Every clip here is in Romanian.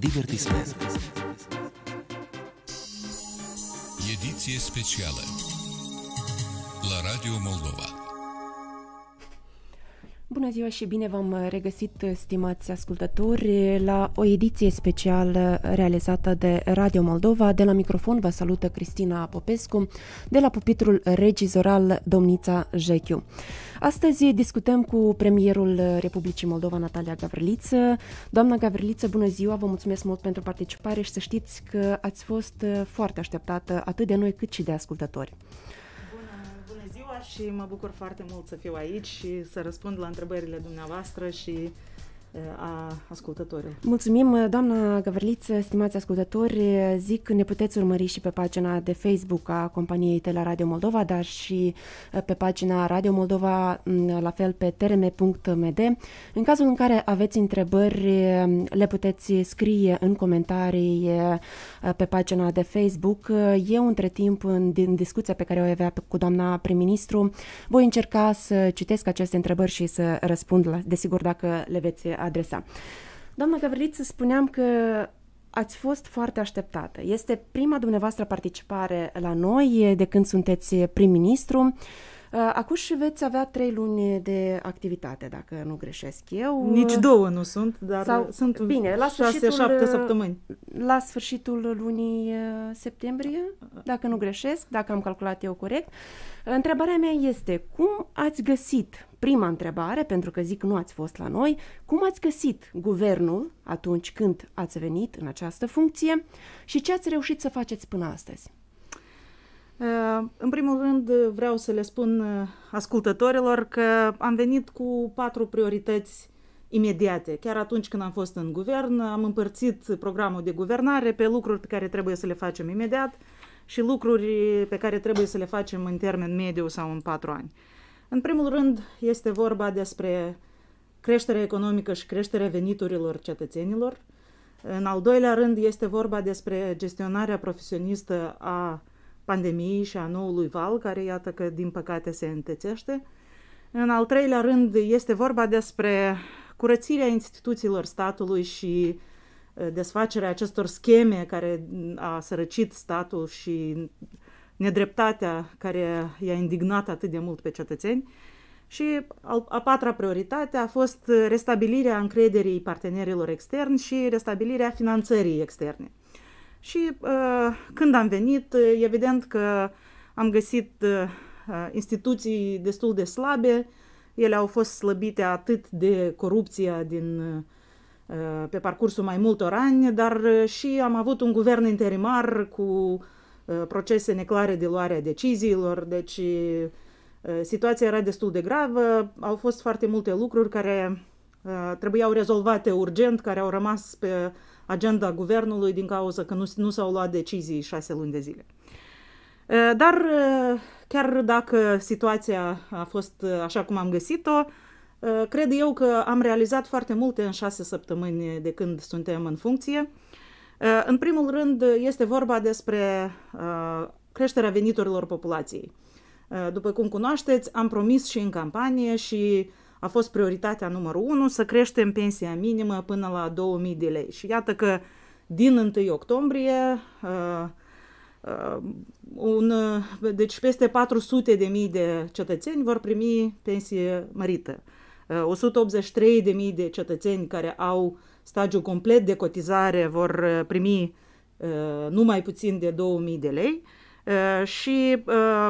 divertisment. Ediție specială la Radio Moldova. Bună ziua și bine v-am regăsit, stimați ascultători, la o ediție specială realizată de Radio Moldova. De la microfon vă salută Cristina Popescu, de la pupitrul regizoral Domnița Jechiu. Astăzi discutăm cu premierul Republicii Moldova, Natalia Gavriliță. Doamna Gavriliță, bună ziua, vă mulțumesc mult pentru participare și să știți că ați fost foarte așteptată atât de noi cât și de ascultători și mă bucur foarte mult să fiu aici și să răspund la întrebările dumneavoastră și a ascultătorilor. Mulțumim, doamna Gavriliță, stimați ascultători. Zic că ne puteți urmări și pe pagina de Facebook a companiei Tele Radio Moldova, dar și eh, pe pagina Radio Moldova, mm, la fel pe trm.md. În cazul în care aveți întrebări, mm, le puteți scrie în comentarii eh, pe pagina de Facebook. Eu, între timp, în, din discuția pe care o avea cu doamna prim-ministru, voi încerca să citesc aceste întrebări și să răspund, la, desigur, dacă le veți adresa. Doamna Gavriliță, spuneam că ați fost foarte așteptată. Este prima dumneavoastră participare la noi de când sunteți prim-ministru. Uh, Uh, acum, și veți avea trei luni de activitate, dacă nu greșesc eu. Nici două nu sunt, dar Sau, sunt bine, la sfârșitul, șapte uh, săptămâni. La sfârșitul lunii uh, septembrie, dacă nu greșesc, dacă am calculat eu corect. Întrebarea mea este, cum ați găsit, prima întrebare, pentru că zic nu ați fost la noi, cum ați găsit guvernul atunci când ați venit în această funcție și ce ați reușit să faceți până astăzi? În primul rând vreau să le spun uh, ascultătorilor că am venit cu patru priorități imediate. Chiar atunci când am fost în guvern, am împărțit programul de guvernare pe lucruri pe care trebuie să le facem imediat și lucruri pe care trebuie să le facem în termen mediu sau în patru ani. În primul rând, este vorba despre creșterea economică și creșterea veniturilor cetățenilor. În al doilea rând, este vorba despre gestionarea profesionistă a pandemiei și a noului val, care iată că din păcate se întețește. În al treilea rând este vorba despre curățirea instituțiilor statului și uh, desfacerea acestor scheme care mm, a sărăcit statul și nedreptatea care i-a indignat atât de mult pe cetățeni. Și a patra prioritate a fost restabilirea încrederii partenerilor externi și restabilirea finanțării externe. Și uh, când am venit, uh, evident că am găsit uh, instituții destul de slabe, ele au fost slăbite atât de corupția din, pe parcursul mai multor ani, dar și am avut un guvern interimar cu procese neclare de luare a deciziilor, deci situația era destul de gravă, au fost foarte multe lucruri care trebuiau rezolvate urgent, care au rămas pe agenda guvernului din cauza că nu, nu s-au luat decizii șase luni de zile. Dar chiar dacă situația a fost așa cum am găsit-o, cred eu că am realizat foarte multe în șase săptămâni de când suntem în funcție. În primul rând, este vorba despre creșterea veniturilor populației. După cum cunoașteți, am promis și în campanie și a fost prioritatea numărul 1 să creștem pensia minimă până la 2000 de lei. Și iată că din 1 octombrie, uh, uh, un, uh, deci peste 400 de mii de cetățeni vor primi pensie mărită. Uh, 183 de mii de cetățeni care au stagiu complet de cotizare vor uh, primi uh, numai puțin de 2000 de lei și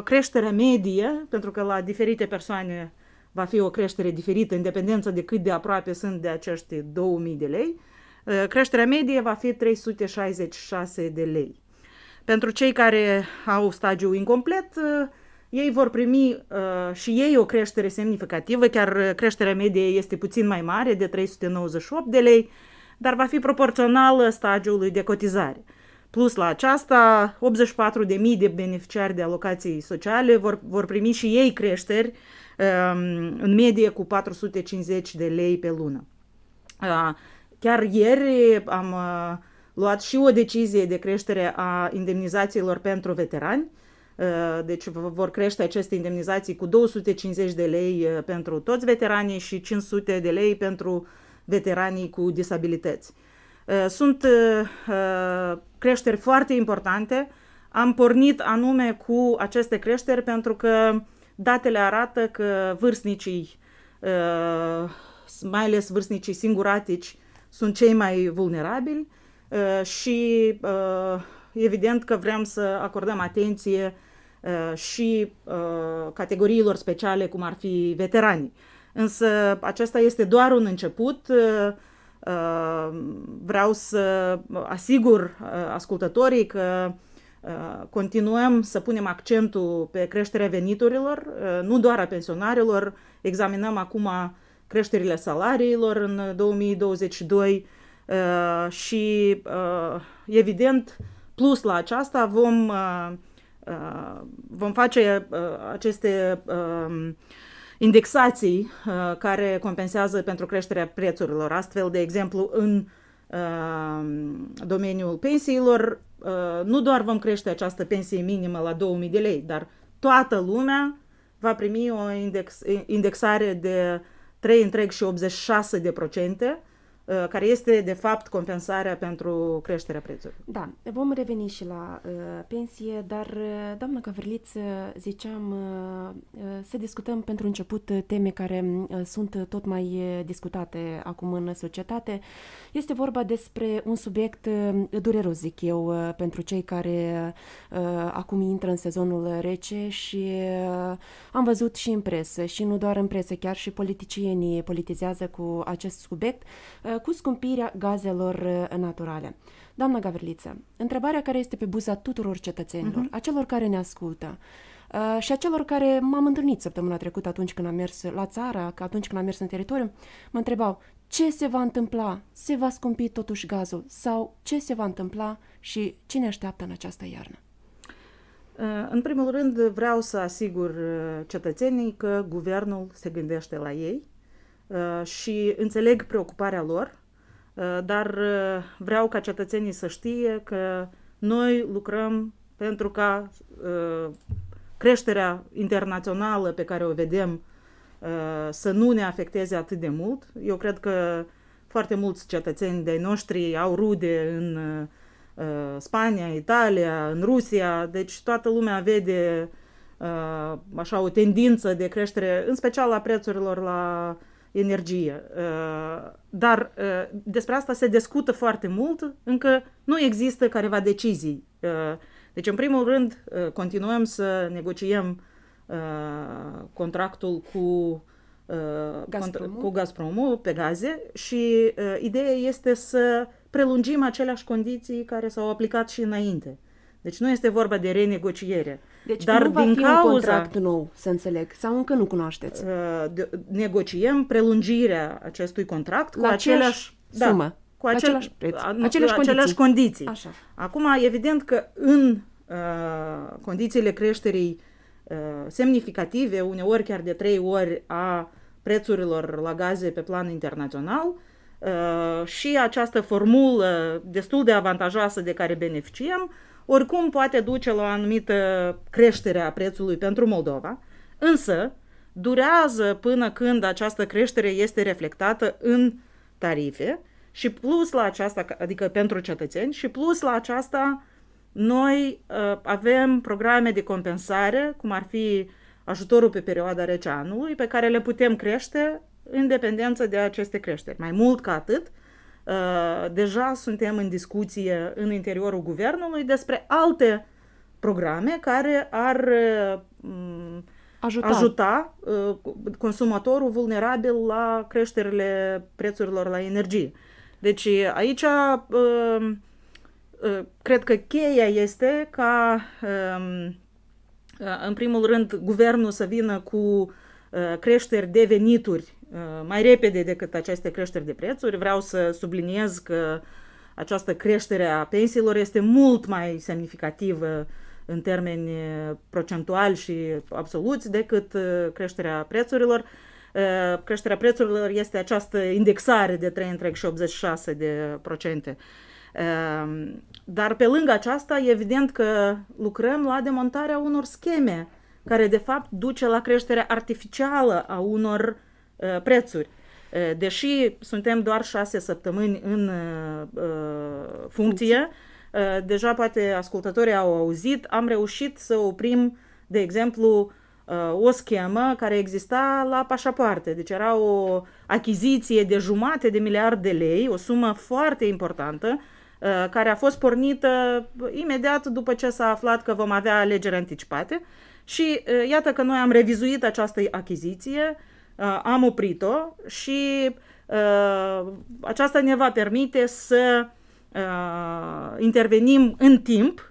creșterea medie, pentru că la diferite persoane va fi o creștere diferită în dependență de cât de aproape sunt de acești 2000 de lei, uh, creșterea medie va fi 366 de lei. Pentru cei care au stagiu incomplet, uh, ei vor primi uh, și ei o creștere semnificativă, chiar creșterea medie este puțin mai mare, de 398 de lei, dar va fi proporțională stagiului de cotizare. Plus la aceasta, 84.000 de beneficiari de alocații sociale vor, vor primi și ei creșteri uh, Um, în medie cu 450 de lei pe lună. Uh, chiar ieri am uh, luat și o decizie de creștere a indemnizațiilor pentru veterani, uh, deci vor crește aceste indemnizații cu 250 de lei pentru toți veteranii și 500 de lei pentru veteranii cu disabilități. Sunt creșteri foarte importante. Am pornit anume cu aceste creșteri pentru că Datele arată că vârstnicii, uh, mai ales vârstnicii singuratici, sunt cei mai vulnerabili uh, și uh, evident că vrem să acordăm atenție și categoriilor speciale, cum ar fi veteranii. Însă acesta este doar un început. Vreau să asigur ascultătorii că Uh, continuăm să punem accentul pe creșterea veniturilor, uh, nu doar a pensionarilor. Examinăm acum creșterile salariilor în 2022 și, uh, evident, plus la aceasta vom, vom face aceste um, indexații care compensează pentru creșterea prețurilor. Astfel, de exemplu, în domeniul pensiilor Uh, nu doar vom crește această pensie minimă la 2000 de lei, dar toată lumea va primi o index, indexare de 3,86% Uh, care este, de fapt, compensarea pentru creșterea prețurilor. Da, vom reveni și la uh, pensie, dar, uh, doamnă Căvârliță, ziceam uh, uh, să discutăm pentru început teme care sunt tot mai discutate acum în societate. Este vorba despre un subiect dureros, zic eu, pentru cei care acum intră în sezonul rece și am văzut și în presă, și nu doar în presă, chiar și politicienii politizează cu acest subiect Eh, cu scumpirea gazelor eh, naturale. Doamna Gavriliță, întrebarea care este pe buza tuturor cetățenilor, uh-huh. a celor care ne ascultă, eh, și a celor care m-am întâlnit săptămâna trecută atunci când am mers la țară, atunci când am mers în teritoriu, mă întrebau ce se va întâmpla, se va scumpi totuși gazul sau ce se va întâmpla și ce ne așteaptă în această iarnă. în primul rând vreau să asigur cetățenii că guvernul se gândește la ei Uh, și înțeleg preocuparea lor, uh, dar uh, vreau ca cetățenii să știe că noi lucrăm pentru ca creșterea internațională pe care o vedem să nu ne afecteze atât de mult. Eu cred că foarte mulți cetățeni de noștri au rude în Spania, Italia, în Rusia, deci toată lumea vede așa o tendință de creștere, în special a prețurilor la energie. Uh, dar uh, despre asta se discută foarte mult, încă nu există careva decizii. Uh, deci, în primul rând, continuăm să negociem contractul cu Gazpromul. cu Gazpromul pe gaze și ideea este să prelungim aceleași condiții care s-au aplicat și înainte. Deci nu este vorba de renegociere. Deci Dar nu va din fi cauza, un contract nou, să înțeleg, sau încă nu cunoașteți. Uh, negociem prelungirea acestui contract La da, cu aceleași sumă. Da, cu acel, același preț, nu, aceleași, condiții. aceleași condiții. Așa. Acum, evident că în uh, condițiile creșterii uh, semnificative, uneori chiar de trei ori a prețurilor la gaze pe plan internațional, uh, și această formulă destul de avantajoasă de care beneficiem, uh, oricum poate duce la o anumită creștere a prețului pentru Moldova, însă durează până când această creștere este reflectată în tarife și plus la aceasta, adică pentru cetățeni, și plus la aceasta noi uh, avem programe de compensare, cum ar fi ajutorul pe perioada rece anului, pe care le putem crește în dependență de aceste creșteri. Mai mult ca atât, Э, deja suntem în discuție în interiorul guvernului despre alte programe care ar uh, ajuta, ajuta uh, consumatorul vulnerabil la creșterile prețurilor la energie. Deci aici uh, cred că cheia este ca um, în primul rând guvernul să vină cu Uh, creșteri de venituri uh, mai repede decât aceste creșteri de prețuri. Vreau să subliniez că această creștere a pensiilor este mult mai semnificativă în termeni uh, procentuali și absoluți decât creșterea prețurilor. Creșterea prețurilor este această indexare de 3 între 86 de procente. Dar pe lângă aceasta, evident că lucrăm la demontarea unor scheme care de fapt duce la creșterea artificială a unor uh, prețuri. Uh, deși suntem doar șase săptămâni în uh, uh, funcție, funcție. Uh, deja poate ascultătorii au auzit, am reușit să oprim, de exemplu, uh, o schemă care exista la pașapoarte. Deci era o achiziție de jumate de miliard de lei, o sumă foarte importantă, care a fost pornită imediat după ce s-a aflat că vom avea alegeri anticipate. Uh, și iată că noi am revizuit această achiziție, am oprit-o și aceasta ne va permite să intervenim în timp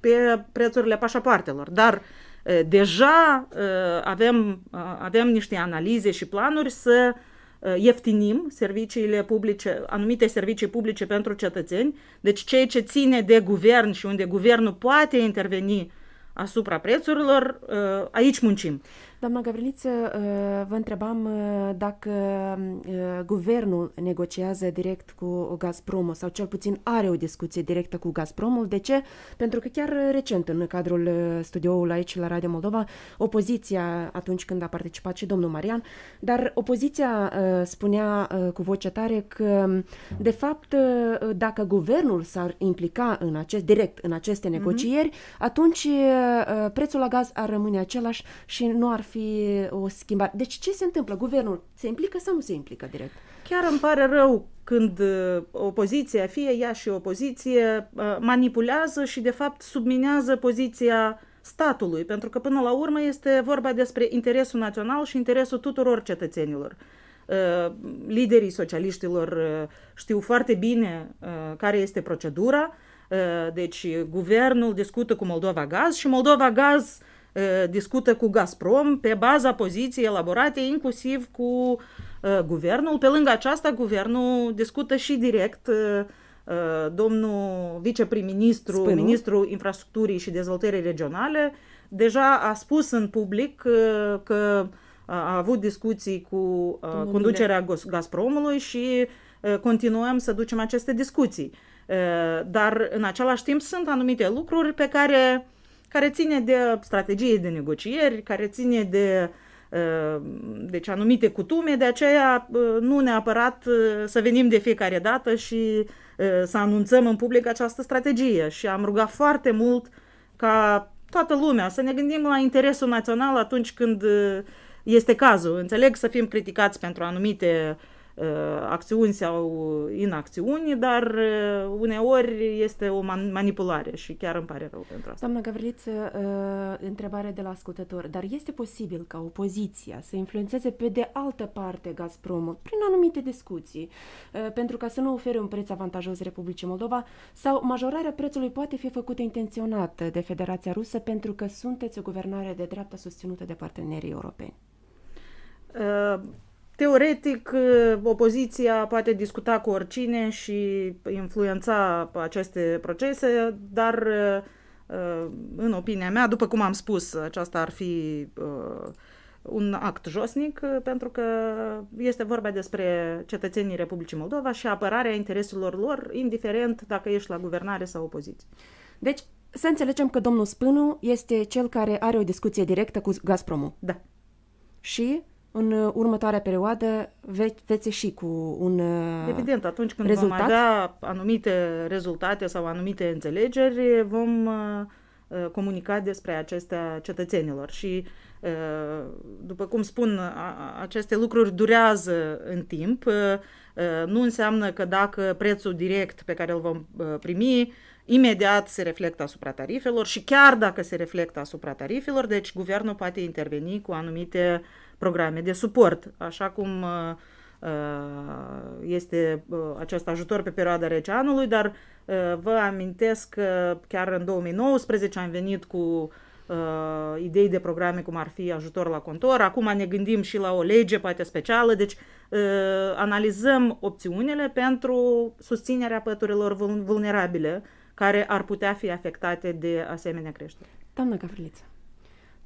pe prețurile pașapoartelor. Dar deja avem, avem niște analize și planuri să ieftinim serviciile publice, anumite servicii publice pentru cetățeni. Deci ceea ce ține de guvern și unde guvernul poate interveni asupra prețurilor, uh, aici muncim. Doamna Gavriliță, uh, vă întrebam uh, dacă uh, guvernul negociază direct cu Gazpromul sau cel puțin are o discuție directă cu Gazpromul. De ce? Pentru că chiar recent în cadrul studioului aici la Radio Moldova, opoziția, atunci când a participat și domnul Marian, dar opoziția spunea cu voce tare că, de fapt, dacă guvernul s-ar implica în acest, direct în aceste mhm. negocieri, mm-hmm. atunci prețul la gaz ar rămâne același și nu ar fi o uh, schimbare. Deci ce se întâmplă? Guvernul se implică sau nu se implică direct? Chiar îmi pare rău când uh, opoziția, fie ea și opoziție, uh, manipulează și de fapt subminează poziția statului, pentru că până la urmă este vorba despre interesul național și interesul tuturor cetățenilor. Liderii socialiștilor știu foarte bine care este procedura, deci guvernul discută cu Moldova Gaz și Moldova Gaz discută cu Gazprom pe baza poziției elaborate inclusiv cu guvernul. Pe lângă aceasta, guvernul discută și direct domnul viceprim-ministru, ministrul infrastructurii și dezvoltării regionale, deja a spus în public că a avut discuții cu conducerea Gazpromului și continuăm să ducem aceste discuții. Dar în același timp sunt anumite lucruri pe care care ține de strategie de negocieri, care ține de uh, deci anumite cutume, de aceea uh, nu neapărat uh, să venim de fiecare dată și să anunțăm în public această strategie și am rugat foarte mult ca toată lumea să ne gândim la interesul național atunci când este cazul. Înțeleg să fim criticați pentru anumite uh, Uh, acțiuni sau inacțiuni, dar uh, uneori este o man- manipulare și chiar îmi pare rău pentru asta. Doamna Gavriliță, uh, întrebare de la ascultător, dar este posibil ca opoziția să influențeze pe de altă parte Gazpromul prin anumite discuții pentru ca să nu ofere un preț avantajos Republicii Moldova sau majorarea prețului poate fi făcută intenționată de Federația Rusă pentru că sunteți o guvernare de dreapta susținută de partenerii europeni? Uh Teoretic, ă, opoziția poate discuta cu oricine și influența aceste procese, dar, ă, ă, în opinia mea, după cum am spus, aceasta ar fi un act josnic, pentru că este vorba despre cetățenii Republicii Moldova și apărarea intereselor lor, indiferent dacă ești la guvernare sau opoziție. Deci, să înțelegem că domnul Spânu este cel care are o discuție directă cu Gazpromul. Da. Și în uh, următoarea perioadă ve- veți ieși cu un uh, Evident, atunci când rezultat. vom avea anumite rezultate sau anumite înțelegeri, vom uh, comunica despre acestea cetățenilor și după cum spun, aceste lucruri durează în timp. Nu înseamnă că dacă prețul direct pe care îl vom primi imediat se reflectă asupra tarifelor și chiar dacă se reflectă asupra tarifelor, deci guvernul poate interveni cu anumite uh, programe de suport, așa cum uh, uh, este uh, acest ajutor pe perioada rece anului, dar vă amintesc că chiar în 2019 am venit cu idei de programe cum ar fi ajutor la contor. Acum ne gândim și la o lege poate specială, deci analizăm opțiunile pentru susținerea păturilor vulnerabile care ar putea fi afectate de asemenea creștere. Doamna Gavriliță.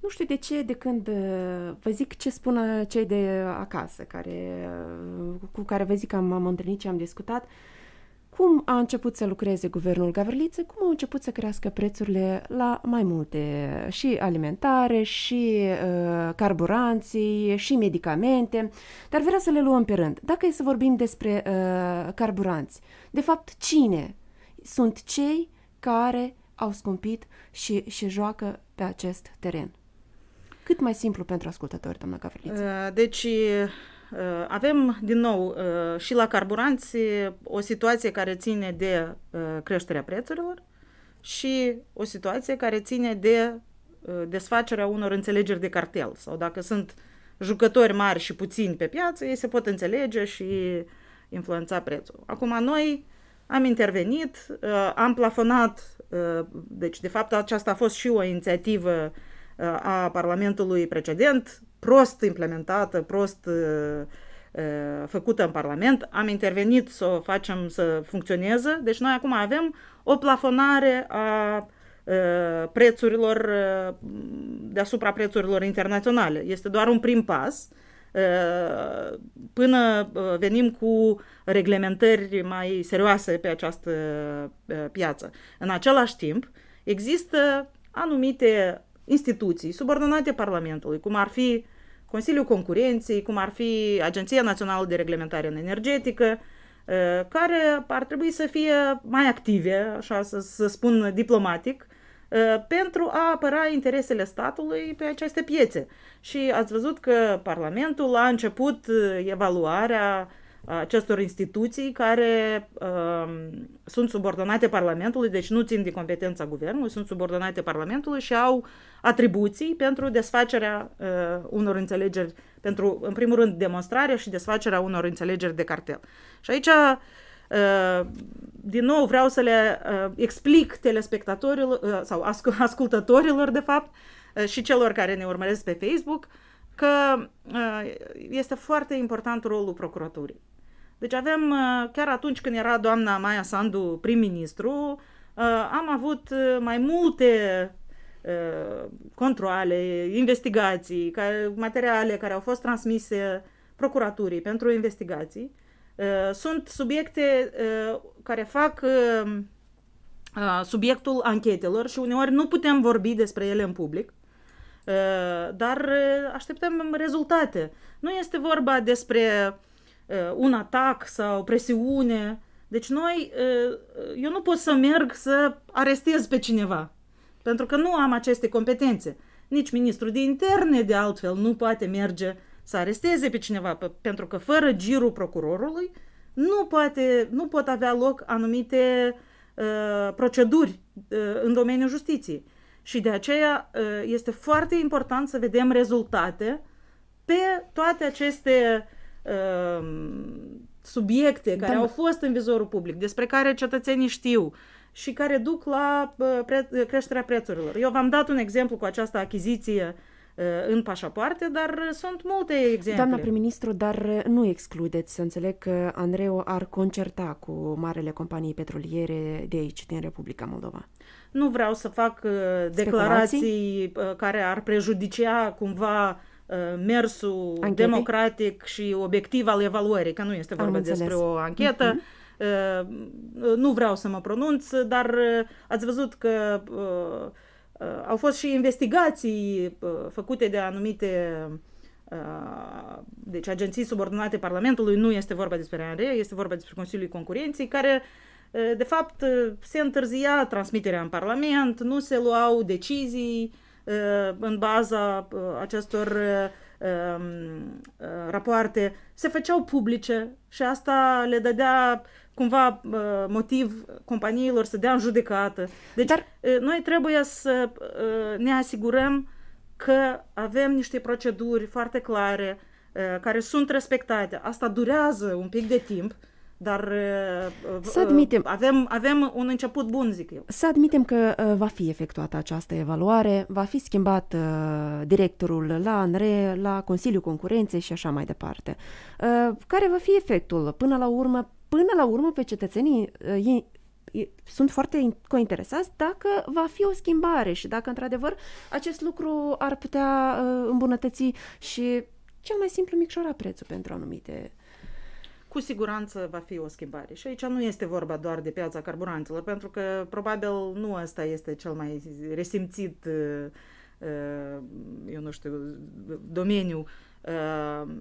Nu știu de ce, de când uh, vă zic ce spun cei de acasă, care, uh, cu care vă zic că m-am întâlnit și am discutat, cum a început să lucreze guvernul Gavrilițe, cum au început să crească prețurile la mai multe, și alimentare, și uh, carburanții, și medicamente, dar vreau să le luăm pe rând. Dacă e să vorbim despre uh, carburanți, de fapt cine sunt cei care au scumpit și, și joacă pe acest teren? cât mai simplu pentru ascultători, doamna Gavriliță. Uh, deci, uh, avem din nou uh, și la carburanți o situație care ține de creșterea prețurilor și o situație care ține de desfacerea unor înțelegeri de cartel sau dacă sunt jucători mari și puțini pe piață, ei se pot înțelege și influența prețul. Acum noi am intervenit, am plafonat, deci de fapt aceasta a fost și o inițiativă uh, a Parlamentului precedent, prost implementată, prost făcută în Parlament. Am intervenit să o facem să funcționeze. Deci noi acum avem o plafonare a prețurilor deasupra prețurilor internaționale. Este doar un prim pas până venim cu reglementări mai serioase pe această piață. În același timp, există anumite instituții subordonate Parlamentului, cum ar fi Consiliul Concurenței, cum ar fi Agenția Națională de Reglementare în Energetică, ă, care ar trebui să fie mai active, așa să, să spun diplomatic, ă, pentru a apăra interesele statului pe aceste piețe. Și ați văzut că Parlamentul a început evaluarea uh, acestor instituții care uh, sunt subordonate Parlamentului, deci nu țin de competența Guvernului, sunt subordonate Parlamentului și au atribuții pentru desfacerea uh, unor înțelegeri, pentru, în primul rând, demonstrarea și desfacerea unor înțelegeri de cartel. Și aici, uh, din nou, vreau să le uh, explic telespectatorilor uh, sau ascultătorilor, de fapt, uh, și celor care ne urmăresc pe Facebook, că este foarte important rolul procuraturii. Deci avem, uh, chiar atunci când era doamna Maia Sandu prim-ministru, uh, am avut uh, mai multe controle, investigații, materiale care au fost transmise procuraturii pentru investigații. Sunt subiecte care fac subiectul anchetelor și uneori nu putem vorbi despre ele în public, dar așteptăm rezultate. Nu este vorba despre uh, Uh, un atac sau o presiune. Deci noi, uh, eu nu pot să merg să arestez pe cineva, pentru că nu am aceste competențe. Nici ministrul de interne, de altfel, nu poate merge să aresteze pe cineva, pentru că fără girul procurorului nu, poate, nu pot avea loc anumite uh, proceduri uh, în domeniul justiției. Și de aceea uh, este foarte important să vedem rezultate pe toate aceste uh, Um, subiecte care da, au fost în vizorul public, despre care cetățenii știu și care duc la pre- creșterea prețurilor. Eu v-am dat un exemplu cu această achiziție uh, în pașapoarte, dar sunt multe exemple. Doamna prim-ministru, dar uh, nu excludeți să înțeleg că Andreu ar concerta cu marele companii petroliere de aici, din Republica Moldova. Nu vreau să fac uh, declarații care ar prejudicia cumva uh, Uh, mersul Anchetei? democratic și obiectiv al evaluării, că nu este vorba despre o anchetă. Uh-huh. Nu vreau să mă pronunț, dar uh, ați văzut că au fost și investigații făcute de anumite deci agenții subordonate Parlamentului, nu este vorba despre ANRE, este vorba despre Consiliul Concurenței, care de fapt se întârzia transmiterea în Parlament, nu se luau decizii Uh, în baza uh, acestor uh, um, rapoarte se făceau publice și asta le dădea cumva motiv companiilor să dea în judecată. Deci Dar... noi trebuie să ne asigurăm că avem niște proceduri foarte clare care sunt respectate. Asta durează un pic de timp, dar uh, uh, să admitem, uh, avem, avem un început bun, zic eu. Să admitem că va fi efectuată această evaluare, va fi schimbat directorul la ANRE, la Consiliul Concurenței și așa mai departe. Care va fi efectul? Până la urmă, până la urmă pe cetățenii ei sunt foarte cointeresați dacă va fi o schimbare și dacă într-adevăr acest lucru ar putea îmbunătăți și cel mai simplu micșora prețul pentru anumite cu siguranță va fi o schimbare. Și aici nu este vorba doar de piața carburanților, pentru că probabil nu ăsta este cel mai resimțit, uh, uh, eu nu știu, domeniu. Uh,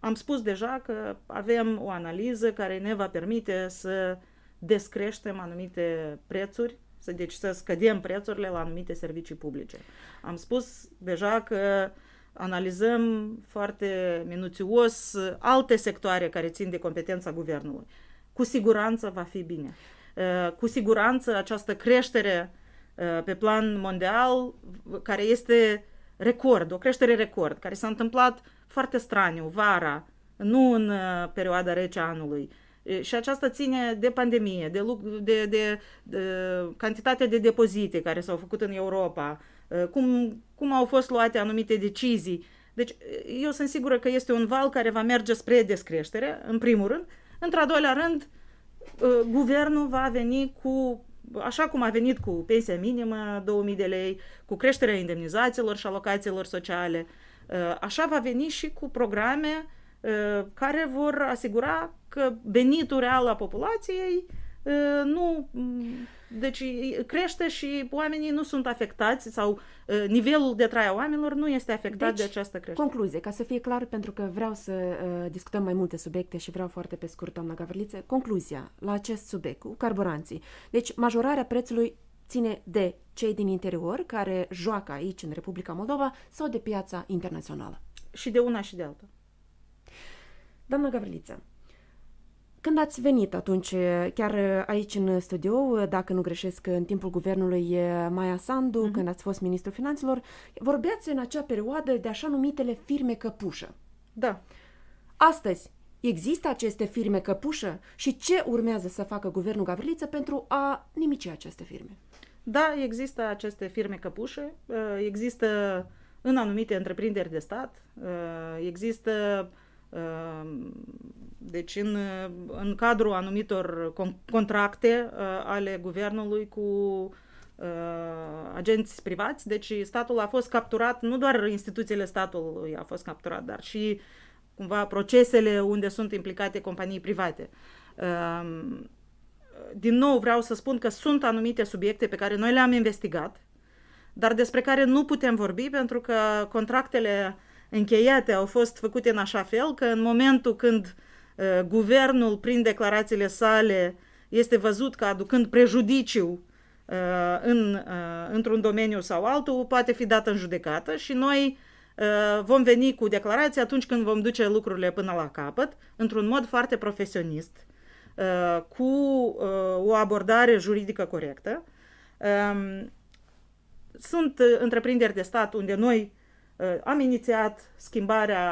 am spus deja că avem o analiză care ne va permite să descreștem anumite prețuri să, deci să scădem prețurile la anumite servicii publice. Am spus deja că uh, analizăm foarte minuțios alte sectoare care țin de competența guvernului. Cu siguranță va fi bine. Uh, cu siguranță această creștere uh, pe plan mondial, care este record, o creștere record, care s-a întâmplat foarte straniu, vara, nu în uh, perioada rece anului. Și aceasta ține de pandemie, de, de, de, de cantitatea de depozite care s-au făcut în Europa, cum cum au fost luate anumite decizii. Deci eu sunt sigură că este un val care va merge spre descreștere, în primul rând. Într-a doilea rând, uh, guvernul va veni cu așa cum a venit cu pensia minimă 2000 de lei, cu creșterea indemnizațiilor și alocațiilor sociale, uh, așa va veni și cu programe uh, care vor asigura că venitul real a populației nu deci crește și oamenii nu sunt afectați sau nivelul de trai a oamenilor nu este afectat deci, de această creștere. concluzie, ca să fie clar, pentru că vreau să uh, discutăm mai multe subiecte și vreau foarte pe scurt, doamna Gavriliță, concluzia la acest subiect cu carburanții. Deci majorarea prețului ține de cei din interior care joacă aici în Republica Moldova sau de piața internațională. Și de una și de alta. Doamna Gavriliță, când ați venit atunci, chiar aici în studio, dacă nu greșesc, în timpul guvernului Maia Sandu, uh-huh. când ați fost ministrul finanțelor, vorbeați în acea perioadă de așa numitele firme căpușă. Da. Astăzi, există aceste firme căpușă și ce urmează să facă guvernul Gavriliță pentru a nimici aceste firme? Da, există aceste firme căpușe, există în anumite întreprinderi de stat, există Ehm, deci în, în cadrul anumitor contracte eh, ale guvernului cu eh, agenți privați, deci statul a fost capturat, nu doar instituțiile statului a fost capturat, dar și cumva procesele unde sunt implicate companii private. Ehm, din nou vreau să spun că sunt anumite subiecte pe care noi le-am investigat, dar despre care nu putem vorbi pentru că contractele încheiate au fost făcute în așa fel că în momentul când uh, guvernul, prin declarațiile sale, este văzut ca aducând prejudiciu uh, în, uh, într-un domeniu sau altul, poate fi dată în judecată și noi vom veni cu declarații atunci când vom duce lucrurile până la capăt, într-un mod foarte profesionist, cu o abordare juridică corectă. Um, sunt întreprinderi de stat unde noi Uh, am inițiat schimbarea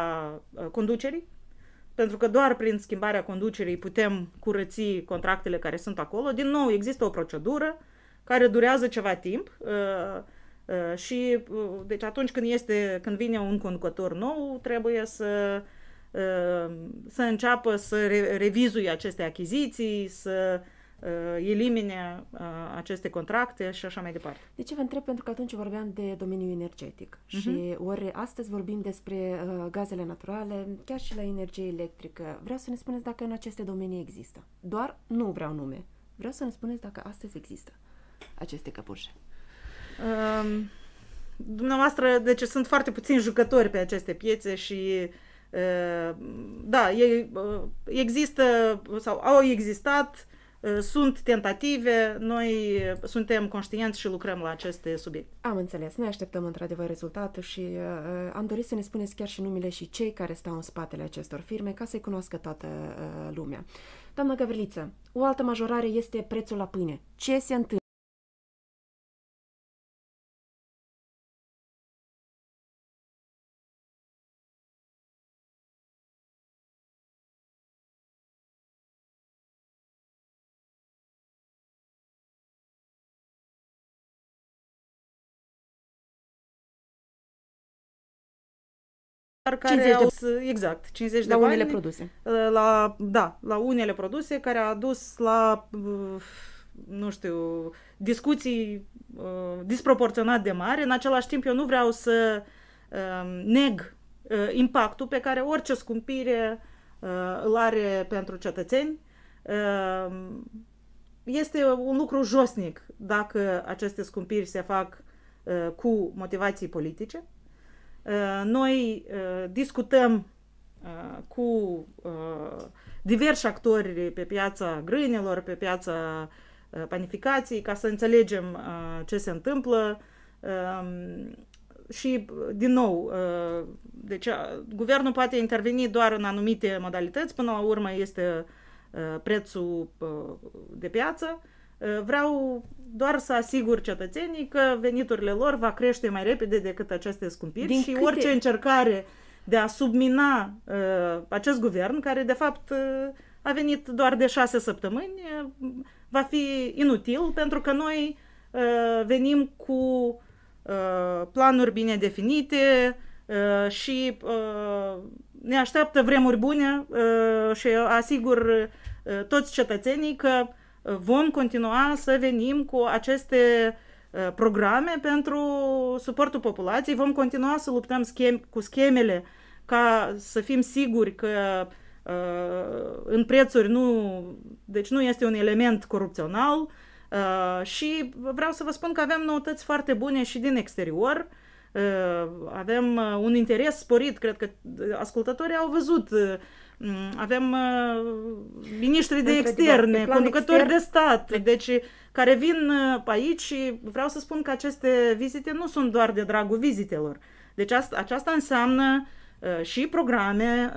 uh, conducerii, pentru că doar prin schimbarea conducerii putem curăți contractele care sunt acolo. Din nou, există o procedură care durează ceva timp uh, și deci atunci când, este, când vine un conducător nou, trebuie să să înceapă să revizui aceste achiziții, să uh, Uh, elimine uh, aceste contracte și așa mai departe. De deci ce vă întreb? Pentru că atunci vorbeam de domeniul energetic uh-huh. și ori astăzi vorbim despre uh, gazele naturale, chiar și la energie electrică. Vreau să ne spuneți dacă în aceste domenii există. Doar nu vreau nume. Vreau să ne spuneți dacă astăzi există aceste căpușe. Um, dumneavoastră, deci sunt foarte puțini jucători pe aceste piețe și da, ei, există sau au existat Ă, sunt tentative, noi ă, suntem conștienți și lucrăm la aceste subiecte. Am înțeles, noi așteptăm într-adevăr rezultatul și uh, am dorit să ne spuneți chiar și numele și cei care stau în spatele acestor firme ca să-i cunoască toată uh, lumea. Doamna Gavriliță, o altă majorare este prețul la pâine. Ce se întâmplă? dar care 50 au, de... exact, 50 la de bani. La unele produse. Uh, la, da, la unele produse care a dus la, uh, nu știu, discuții uh, disproporționat de mari. În același timp, eu nu vreau să neg impactul pe care orice scumpire îl are pentru cetățeni. este un lucru josnic dacă aceste scumpiri se fac cu motivații politice Uh, noi uh, discutăm uh, cu diversi actori pe piața grânelor, pe piața panificației, ca să înțelegem ce se întâmplă. Um, și, din nou, deci, guvernul poate interveni doar în anumite modalități, până la urmă este prețul de piață, Eh, vreau doar să asigur cetățenii că veniturile lor va crește mai repede decât aceste scumpiri Din și câte... orice încercare de a submina uh, acest guvern, care de fapt uh, a venit doar de șase săptămâni, uh, va fi inutil pentru că noi uh, venim cu uh, planuri bine definite uh, și uh, ne așteaptă vremuri bune uh, și asigur uh, toți cetățenii că vom continua să venim cu aceste ă, programe pentru suportul populației, vom continua să luptăm scheme, cu schemele ca să fim siguri că ă, în prețuri nu, deci nu este un element corupțional ă, și vreau să vă spun că avem noutăți foarte bune și din exterior avem un interes sporit, cred că ascultătorii au văzut uh, Mm, avem uh, miniștri de externe, conducători de stat, deci care vin uh, aici și vreau să spun că aceste vizite nu sunt doar de dragul vizitelor. Deci asta, aceasta înseamnă uh, și programe,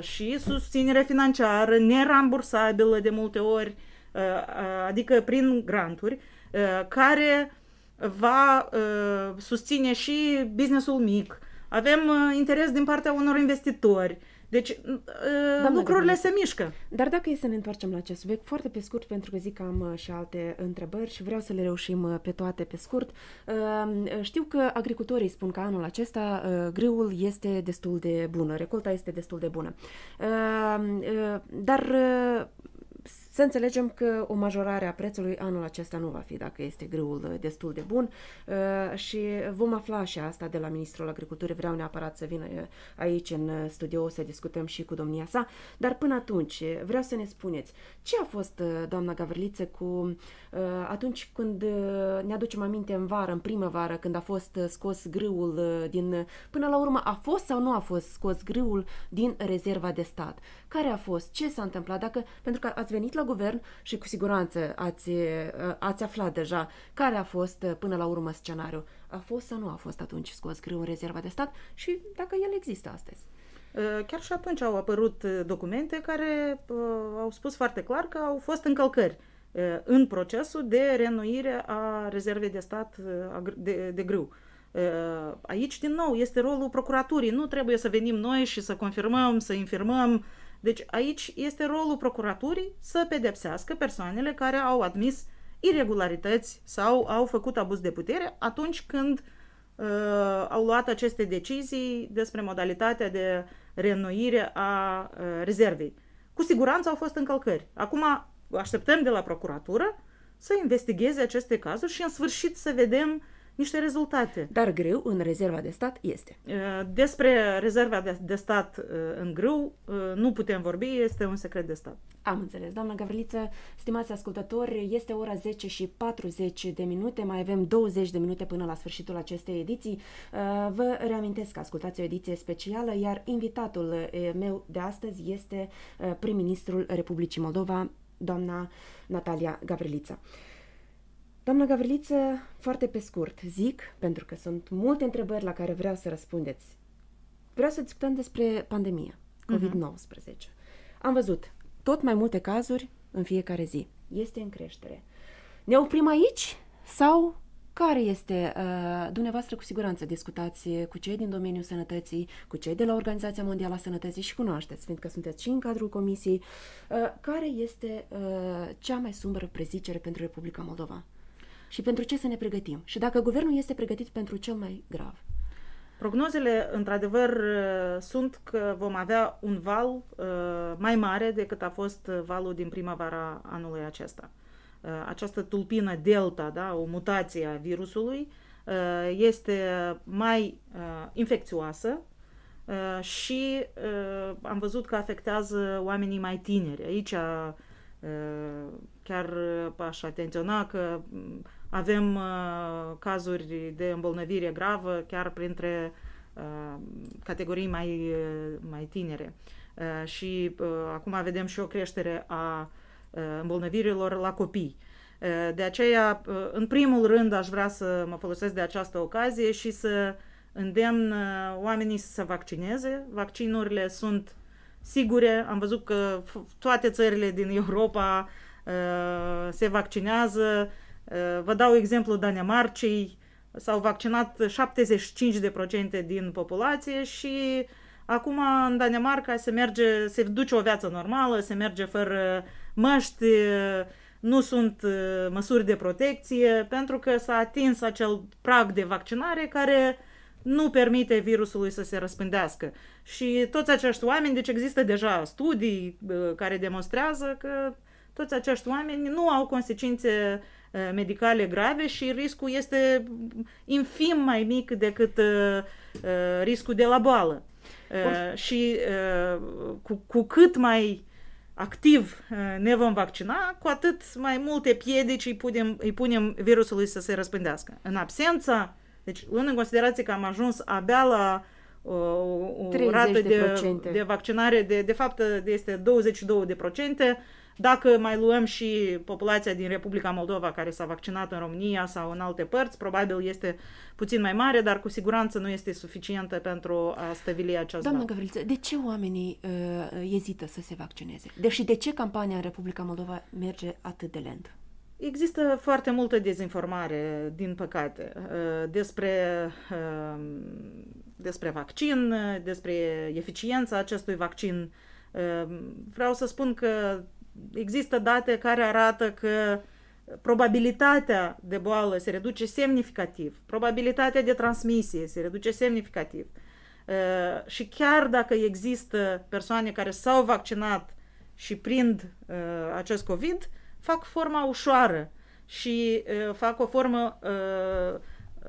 și susținere financiară nerambursabilă de multe ori, adică prin granturi, care va susține și businessul mic. Avem interes din partea unor investitori, deci Doamne lucrurile se mișcă. Dar dacă e să ne întoarcem la acest subiect, foarte pe scurt, pentru că zic că am uh, și alte întrebări și vreau să le reușim uh, pe toate pe scurt. Um, știu că agricultorii spun că anul acesta uh, grâul este destul de bună, recolta este destul de bună. Um, dar să înțelegem că o majorare a prețului anul acesta nu va fi, dacă este grâul uh, destul de bun uh, și vom afla și asta de la Ministrul Agriculturii. Vreau neapărat să vină uh, aici în studio să discutăm și cu domnia sa, dar până atunci vreau să ne spuneți ce a fost, doamna Gavriliță, cu uh, Uh, atunci când uh, ne aducem aminte în vară, în primăvară, când a fost uh, scos grâul din... Până la urmă, a fost sau nu a fost scos grâul din rezerva de stat? Care a fost? Ce s-a întâmplat? Dacă, pentru că ați venit la guvern și cu siguranță ați, ați aflat deja care a fost până la urmă scenariul. A fost sau nu a fost atunci scos grâul în rezerva de stat și dacă el există astăzi? Chiar și atunci au apărut documente care uh, au spus foarte clar că au fost încălcări uh, Uh, în procesul de renoire a rezervei de stat uh, de, de grâu. Uh, aici, din nou, este rolul procuraturii. Nu trebuie să venim noi și să confirmăm, să infirmăm. Deci aici este rolul procuraturii să pedepsească persoanele care au admis irregularități sau au făcut abuz de putere atunci când uh, au luat aceste decizii despre modalitatea de renoire a uh, rezervei. Cu siguranță au fost încălcări. Acum, așteptăm de la procuratură să investigheze aceste cazuri și în sfârșit să vedem niște rezultate. Dar greu în rezerva de stat este. Uh, despre rezerva de stat uh, în greu uh, nu putem vorbi, este un secret de stat. Am înțeles. Doamna Gavriliță, stimați ascultători, este ora 10 și 40 de minute, mai avem 20 de minute până la sfârșitul acestei ediții. Vă reamintesc că ascultați o ediție specială, iar invitatul meu de astăzi este prim-ministrul Republicii Moldova, doamna Natalia Gavriliță. Doamna Gavriliță, foarte pe scurt, zic, pentru că sunt multe întrebări la care vreau să răspundeți. Vreau să discutăm despre pandemie, mhm. COVID-19. Uh-huh. Am văzut tot mai multe cazuri în fiecare zi. Este în creștere. Ne oprim aici sau care este, uh, dumneavoastră cu siguranță discutați cu cei din domeniul sănătății, cu cei de la Organizația Mondială a Sănătății și cunoașteți, fiindcă sunteți și în cadrul comisiei, uh, care este uh, cea mai sumbră prezicere pentru Republica Moldova? Și pentru ce să ne pregătim? Și dacă guvernul este pregătit pentru cel mai grav? Prognozele, într-adevăr, uh, sunt că vom avea un val uh, mai mare decât a fost valul din primăvara anului acesta. Э, această tulpină delta, da, o mutație a virusului, э, este mai э, infecțioasă și am văzut că afectează oamenii mai tineri. Aici chiar aș atenționa că mm, avem cazuri de îmbolnăvire gravă chiar printre categorii mai, mai tinere. Și uh, acum vedem și o creștere a Э, îmbolnăvirilor la copii. Э, de aceea, э, în primul rând, aș vrea să mă folosesc de această ocazie și să îndemn uh, oamenii să se vaccineze. Vaccinurile sunt sigure. Am văzut că toate țările din Europa uh, se vaccinează. Uh, vă dau exemplu Danemarcei. S-au vaccinat 75% din populație și acum în Danemarca se merge, se duce o viață normală, se merge fără uh, măști, uh, nu sunt uh, măsuri de protecție, pentru că s-a atins acel prag de vaccinare care nu permite virusului să se răspândească. Și toți acești oameni, deci există deja studii uh, care demonstrează că toți acești oameni nu au consecințe medicale grave și riscul este infim mai mic decât riscul de la boală. Bun. Și cu, cu cât mai activ uh, ne vom vaccina, cu atât mai multe piedici îi punem, îi punem virusului să se răspândească. În absența, deci luând în considerație că am ajuns abia la Uh, o, o rată de, de vaccinare de, de fapt este 22 de procente. Dacă mai luăm și populația din Republica Moldova care s-a vaccinat în România sau în alte părți, probabil este puțin mai mare, dar cu siguranță nu este suficientă pentru a stăvili această Doamna Gavriliță, de ce oamenii uh, ezită să se vaccineze? Deși de ce campania în Republica Moldova merge atât de lent? Există foarte multă dezinformare, din păcate, uh, despre uh, despre vaccin, despre eficiența acestui vaccin. Ehm, vreau să spun că există date care arată că probabilitatea de boală se reduce semnificativ, probabilitatea de transmisie se reduce semnificativ. Ehm, și chiar dacă există persoane care s-au vaccinat și prind ehm, acest COVID, fac forma ușoară și fac o formă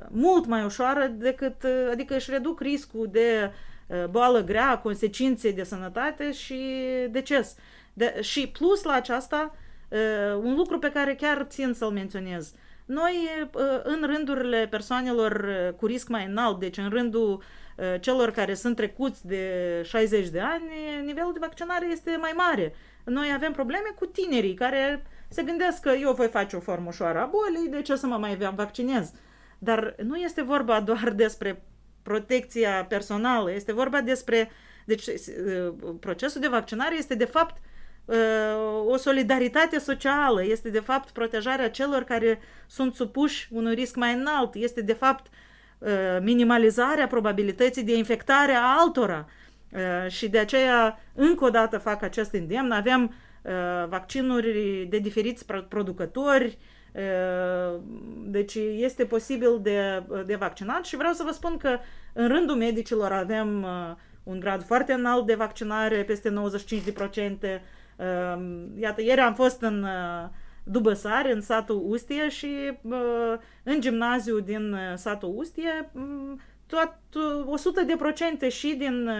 mult mai ușoară decât, uh, adică își reduc riscul de uh, boală grea, consecințe de sănătate și deces. De, și plus la aceasta, uh, un lucru pe care chiar țin să-l menționez. Noi, în rândurile persoanelor cu risc mai înalt, deci în rândul celor care sunt trecuți de 60 de ani, nivelul de vaccinare este mai mare. Noi avem probleme cu tinerii care se gândesc că eu voi face o formă ușoară a bolii, de ce să mă mai vaccinez? Dar nu este vorba doar despre protecția personală, este vorba despre. Deci, procesul de vaccinare este, de fapt, uh, o solidaritate socială, este, de fapt, protejarea celor care sunt supuși unui risc mai înalt, este, de fapt, uh, minimalizarea probabilității de infectare a altora. Uh, și de aceea, încă o dată, fac acest îndemn. Avem vaccinuri de diferiți producători, Ehm, deci este posibil de, de vaccinat și vreau să vă spun că în rândul medicilor avem uh, un grad foarte înalt de vaccinare, peste 95%. Ehm, iată, ieri am fost în uh, Dubăsari, în satul Ustie și uh, în gimnaziu din satul Ustie, mm, tot 100% și din uh,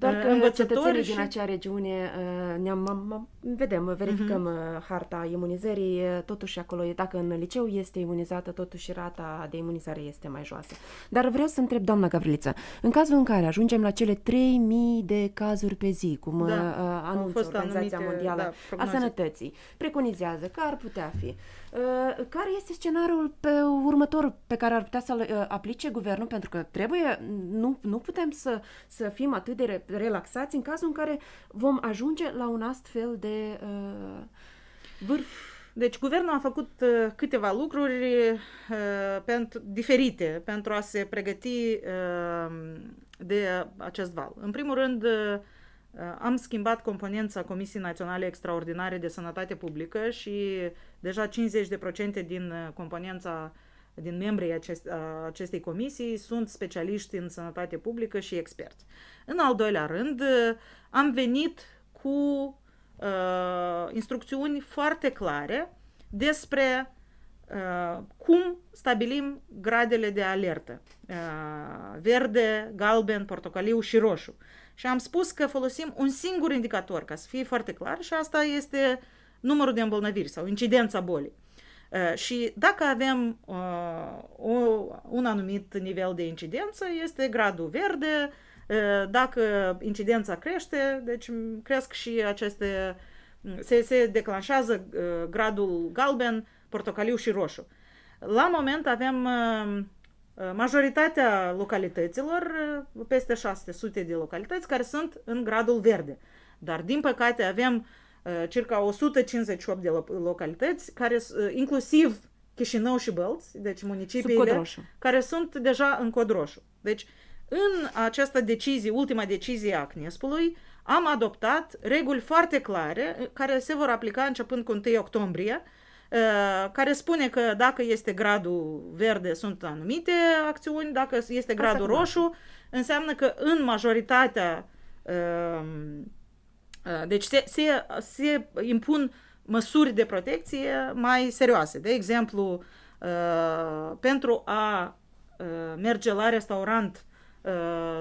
doar uh, că învățătorii și... din acea regiune, uh, ne-am, vedem, verificăm uh-huh. harta imunizării, uh, totuși acolo, dacă în liceu este imunizată, totuși rata de imunizare este mai joasă. Dar vreau să întreb, doamna Gavriliță, în cazul în care ajungem la cele 3000 de cazuri pe zi, cum da, anunță Organizația anumite, Mondială da, a Sănătății, preconizează că ar putea fi. Uh, care este scenariul pe următor pe care ar putea să-l uh, aplice guvernul? Pentru că trebuie, nu, nu putem să, să fim atât de relaxați în cazul în care vom ajunge la un astfel de uh, vârf. Deci, guvernul a făcut uh, câteva lucruri uh, pentru, diferite pentru a se pregăti uh, de uh, acest val. În primul rând, uh, Uh, am schimbat componența Comisiei Naționale Extraordinare de Sănătate Publică și deja 50% din uh, componența din membrii acest, uh, acestei comisii sunt specialiști în sănătate publică și experți. În al doilea rând, am venit cu uh, instrucțiuni foarte clare despre uh, cum stabilim gradele de alertă. Uh, verde, galben, portocaliu și roșu. Uh, și am spus că folosim un singur indicator, ca să fie foarte clar, și asta este numărul de îmbolnăviri sau incidența bolii. Uh, și dacă avem uh, o, un anumit nivel de incidență, este gradul verde, uh, dacă incidența crește, deci cresc și aceste, mm, se, se declanșează uh, gradul galben, portocaliu și roșu. La moment avem uh, majoritatea localităților, peste 600 de localități, care sunt în gradul verde. Dar, din păcate, avem circa 158 de localități, care inclusiv Chișinău și Bălți, deci municipiile, care sunt deja în cod roșu. Deci, în această decizie, ultima decizie a CNESP-ului, am adoptat reguli foarte clare care se vor aplica începând cu 1 octombrie Uh, care spune că dacă este gradul verde sunt anumite acțiuni, dacă este gradul Asta roșu, înseamnă că în majoritatea um, uh, deci se, se, se impun măsuri de protecție mai serioase. De exemplu, uh, pentru a merge la restaurant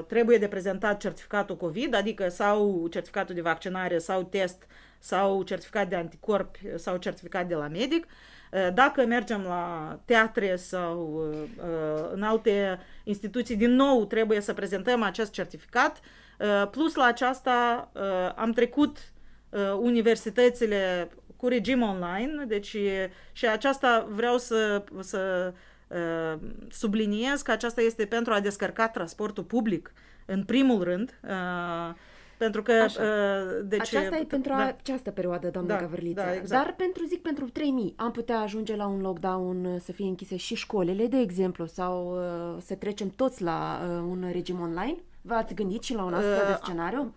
trebuie de prezentat certificatul COVID, adică sau certificatul de vaccinare sau test sau certificat de anticorpi sau certificat de la medic. Eh, dacă mergem la teatre sau eh, în alte instituții, din nou trebuie să prezentăm acest certificat. Eh, plus la aceasta am trecut universitățile cu regim online, deci și aceasta vreau să, să subliniez că aceasta este pentru a descărca transportul public, în primul rând. Pentru că... Așa. Uh, de ce? Aceasta e pentru da. această perioadă, doamna da, Gavrilița. Da, exact. Dar pentru, zic, pentru 3.000 am putea ajunge la un lockdown uh, să fie închise și școlile, de exemplu, sau uh, să trecem toți la uh, un regim online? V-ați gândit și la un astfel uh, de scenariu?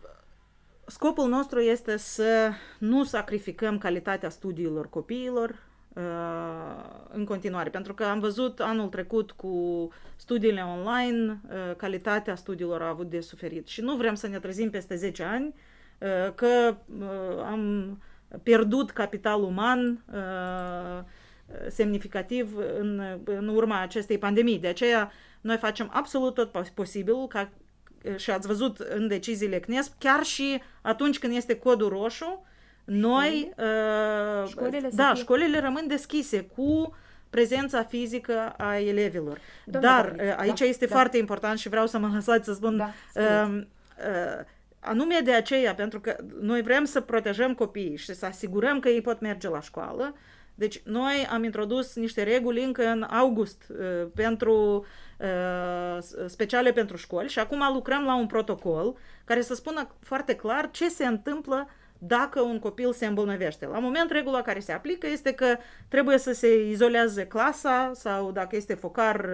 Scopul nostru este să nu sacrificăm calitatea studiilor copiilor, Uh, în continuare, pentru că am văzut anul trecut cu studiile online, uh, calitatea studiilor a avut de suferit și nu vrem să ne trezim peste 10 ani uh, că am pierdut capital uman semnificativ în, în urma acestei pandemii. De aceea noi facem absolut tot posibil, ca și ați văzut în deciziile CNESP, chiar și atunci când este codul roșu, noi, uh, școlile da, fie... școlile rămân deschise cu prezența fizică a elevilor. Domnul Dar uh, Domniță, da, aici da, este da. foarte important și vreau să mă lăsați să spun da, uh, uh, anume de aceea, pentru că noi vrem să protejăm copiii și să asigurăm că ei pot merge la școală, deci noi am introdus niște reguli încă în august uh, pentru uh, speciale pentru școli și acum lucrăm la un protocol care să spună foarte clar ce se întâmplă uh, dacă un copil se îmbolnăvește. La moment, regula care se aplică este că trebuie să se izoleze clasa sau, dacă este focar,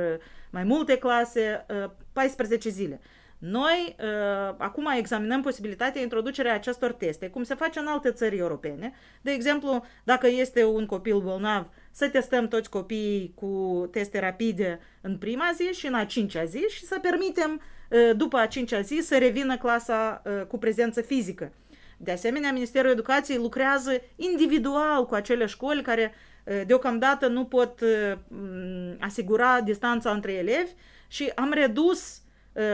mai multe clase, 14 uh, zile. Noi uh, acum examinăm posibilitatea introducerea acestor teste, cum se face în alte țări europene. De exemplu, dacă este un copil bolnav, să testăm toți copiii cu teste rapide în prima zi și în a cincea zi și să permitem uh, după a cincea zi să revină clasa uh, cu prezență fizică. De asemenea, Ministerul Educației lucrează individual cu acele școli care deocamdată nu pot asigura distanța între elevi și am redus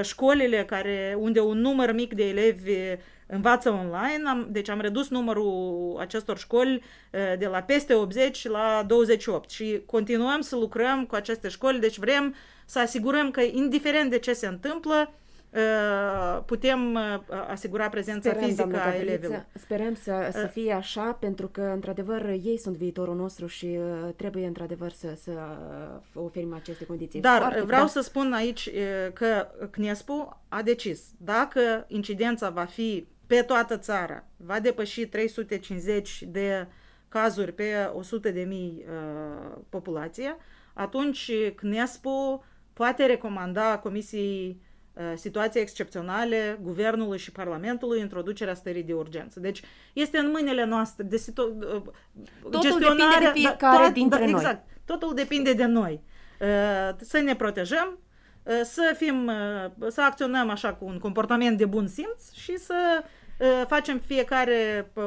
școlile care, unde un număr mic de elevi învață online, am, deci am redus numărul acestor școli de la peste 80 la 28 și continuăm să lucrăm cu aceste școli, deci vrem să asigurăm că indiferent de ce se întâmplă, Uh, putem uh, asigura prezența Sperăm, fizică a elevilor. Sperăm să, să uh. fie așa, pentru că, într-adevăr, ei sunt viitorul nostru și trebuie, într-adevăr, să, să oferim aceste condiții. Dar Foarte vreau clar. să spun aici că CNESPU a decis, dacă incidența va fi pe toată țara, va depăși 350 de cazuri pe 100 de mii uh, populație, atunci CNESPU poate recomanda Comisiei uh, Uh, situații excepționale guvernului și parlamentului introducerea stării de urgență. Deci este în mâinile noastre de situ- uh, Totul gestionarea depinde de da, fiecare da, tot, dintre da, noi. Exact. Totul depinde de noi. Uh, să ne protejăm, să fim să acționăm așa cu un comportament de bun simț și să Ă, facem fiecare ă,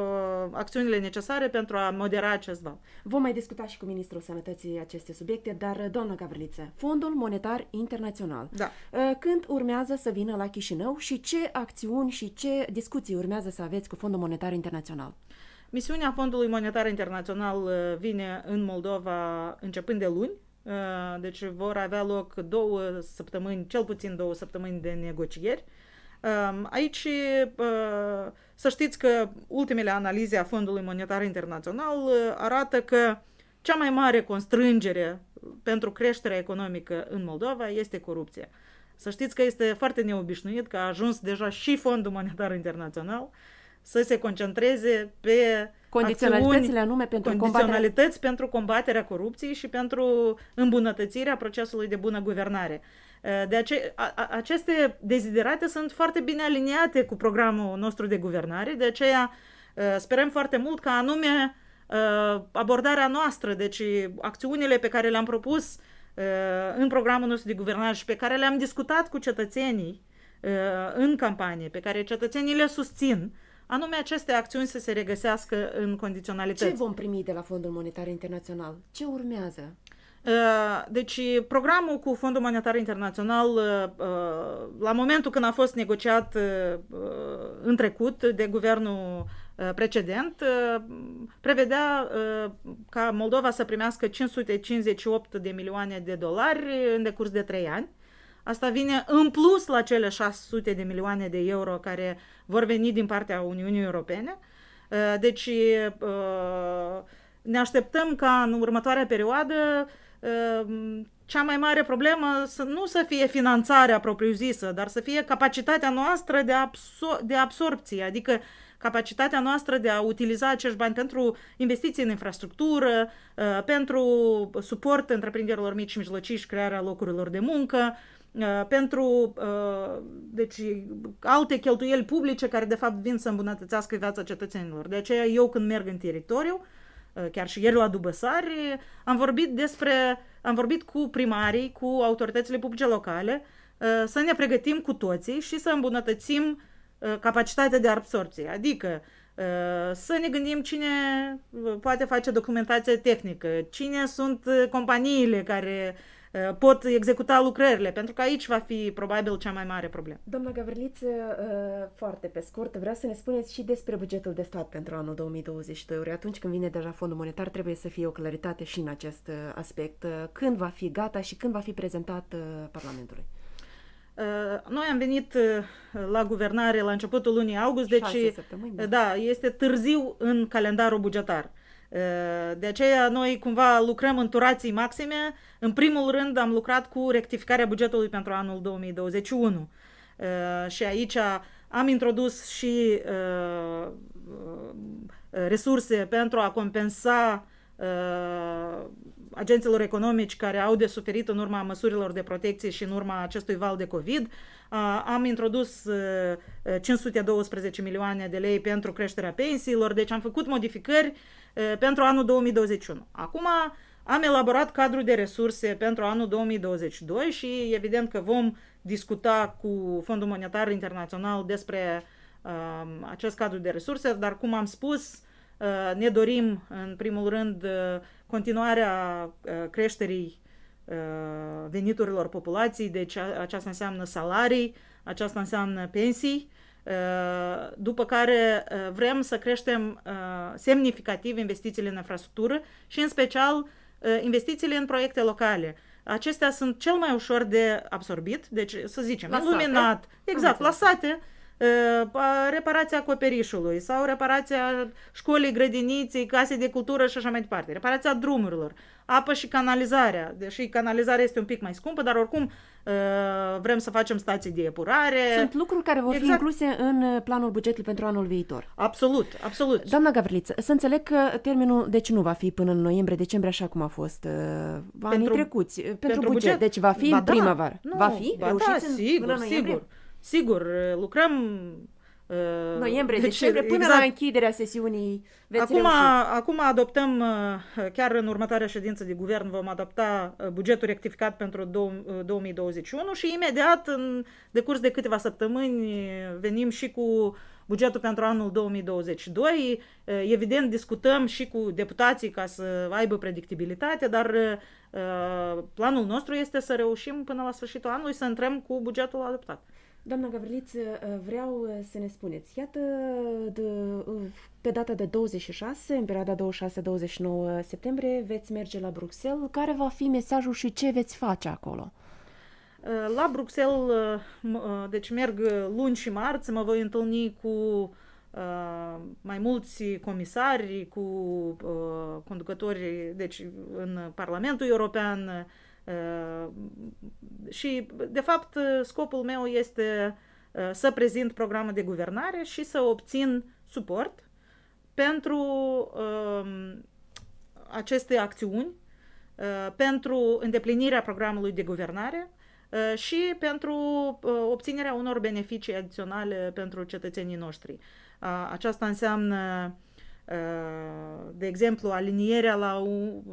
acțiunile necesare pentru a modera acest val. Vom mai discuta și cu Ministrul Sănătății aceste subiecte, dar, doamnă Gavriliță, Fondul Monetar Internațional, da. Ă, când urmează să vină la Chișinău și ce acțiuni și ce discuții urmează să aveți cu Fondul Monetar Internațional? Misiunea Fondului Monetar Internațional vine în Moldova începând de luni, deci vor avea loc două săptămâni, cel puțin două săptămâni de negocieri. Ehm, aici eh, să știți că ultimele analize a Fondului Monetar Internațional eh, arată că cea mai mare constrângere pentru creșterea economică în Moldova este corupția. Să știți că este foarte neobișnuit că a ajuns deja și Fondul Monetar Internațional să se concentreze pe condiționalitățile acțiuni, anume pentru condiționalități combaterea... pentru combaterea corupției și pentru îmbunătățirea procesului de bună guvernare. Eh, de ace- a, aceste deziderate sunt foarte bine aliniate cu programul nostru de guvernare, de aceea eh, sperăm foarte mult ca anume eh, abordarea noastră, deci acțiunile pe care le-am propus în programul nostru de guvernare și pe care le-am discutat cu cetățenii în campanie, pe care cetățenii le susțin, anume aceste acțiuni să se regăsească în condiționalități. Ce vom primi de la Fondul Monetar Internațional? Ce urmează? Uh, deci programul cu Fondul Monetar Internațional uh, uh, la momentul când a fost negociat în trecut de guvernul precedent prevedea ca Moldova să primească 558 de milioane de dolari în decurs de 3 ani. Asta vine în plus la cele 600 de milioane de euro care vor veni din partea Uniunii Europene. Deci ne așteptăm ca în următoarea perioadă Ehm, cea mai mare problemă să nu să fie finanțarea propriu-zisă, dar să fie capacitatea noastră de, absor- de absorpție, adică capacitatea noastră de a utiliza acești bani pentru investiții în infrastructură, eh, pentru suport întreprinderilor mici și mijlocii și crearea locurilor de muncă, eh, pentru eh, deci, alte cheltuieli publice care de fapt vin să îmbunătățească viața cetățenilor. De aceea eu când merg în teritoriu, Uh, chiar și ieri la Dubăsari, am vorbit despre, am vorbit cu primarii, cu autoritățile publice locale, uh, să ne pregătim cu toții și să îmbunătățim uh, capacitatea de absorție, adică să ne gândim cine poate face documentația tehnică, cine sunt companiile care uh, Uh, pot executa lucrările, pentru că aici va fi probabil cea mai mare problemă. Doamna Gavriliță, uh, foarte pe scurt, vreau să ne spuneți și despre bugetul de stat pentru anul 2022. Ori atunci când vine deja fondul monetar, trebuie să fie o claritate și în acest uh, aspect. Când va fi gata și când va fi prezentat Parlamentului? Noi am venit la guvernare la începutul lunii august, deci da. da, este târziu în calendarul bugetar. Uh, Ă, de aceea noi cumva lucrăm în turații maxime. În primul rând am lucrat cu rectificarea bugetului pentru anul 2021. Ă, și aici am introdus și ă, resurse pentru a compensa agenților economici care au de suferit în urma măsurilor de protecție și în urma acestui val de COVID. Am introdus 512 milioane de lei pentru creșterea pensiilor, deci am făcut modificări pentru anul 2021. Acum am elaborat cadrul de resurse pentru anul 2022 și evident că vom discuta cu Fondul Monetar Internațional despre acest cadru de resurse, dar cum am spus, Uh, ne dorim, în primul rând, uh, continuarea uh, creșterii veniturilor populației, deci aceasta înseamnă salarii, aceasta înseamnă pensii, după care vrem să creștem semnificativ investițiile în infrastructură și în special investițiile în proiecte locale. Acestea sunt cel mai ușor de absorbit, deci să zicem, la sate. exact, la sate, Ă, reparația acoperișului sau reparația școlii, grădiniții, casei de cultură și așa mai departe, reparația drumurilor, apă și canalizarea, deși canalizarea este un pic mai scumpă, dar oricum ă, vrem să facem stații de epurare. Sunt lucruri care vor exact. fi incluse în planul bugetului pentru anul viitor. Absolut, absolut. Doamna Gavriliță, să înțeleg că termenul deci nu va fi până în noiembrie-decembrie așa cum a fost uh, anii trecuți, pentru, pentru buget. buget. Deci va fi ba în da, primăvară. Nu, va fi? Ba da, sigur, în, noiembrie? sigur. Sigur, lucrăm Uh, Noiembrie, deci, decembrie, până exact. la închiderea sesiunii veți acum, Acum adoptăm, uh, chiar în următoarea ședință de guvern, vom adopta uh, bugetul rectificat pentru 2021 uh, și imediat, în decurs de câteva săptămâni, venim și cu bugetul pentru anul 2022. Evident, discutăm și cu deputații ca să aibă predictibilitate, dar planul nostru este să reușim până la sfârșitul anului să intrăm cu bugetul adoptat. Doamna Gavriliță, uh, vreau uh, să ne spuneți, iată, de, uh, pe data de 26, în perioada 26-29 septembrie, veți merge la Bruxelles. Care va fi mesajul și ce veți face acolo? La Bruxelles, deci merg luni și marți, mă voi întâlni cu mai mulți comisari, cu conducători, deci în Parlamentul European, Uh, și, de fapt, scopul meu este uh, să prezint programul de guvernare și să obțin suport pentru um, aceste acțiuni, uh, pentru îndeplinirea programului de guvernare și pentru obținerea unor beneficii adiționale pentru cetățenii noștri. Aceasta înseamnă Eh, de exemplu, alinierea la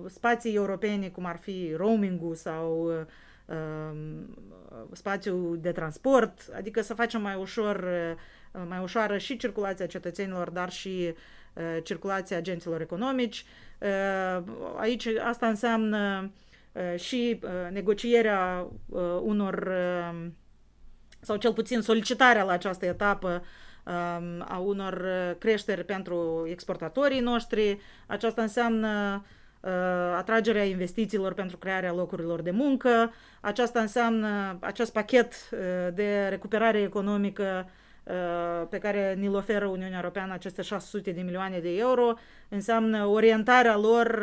spații europene, cum ar fi roamingul sau ehm, spațiul de transport, adică să facem mai ușor, eh, mai ușoară și circulația cetățenilor, dar și eh, circulația agenților economici. Aici asta înseamnă și negocierea unor sau cel puțin solicitarea la această etapă Um, a unor uh, creșteri pentru exportatorii noștri. Aceasta înseamnă uh, atragerea investițiilor pentru crearea locurilor de muncă. Aceasta înseamnă acest pachet uh, de recuperare economică pe care ni-l oferă Uniunea Europeană aceste 600 de milioane de euro, înseamnă orientarea lor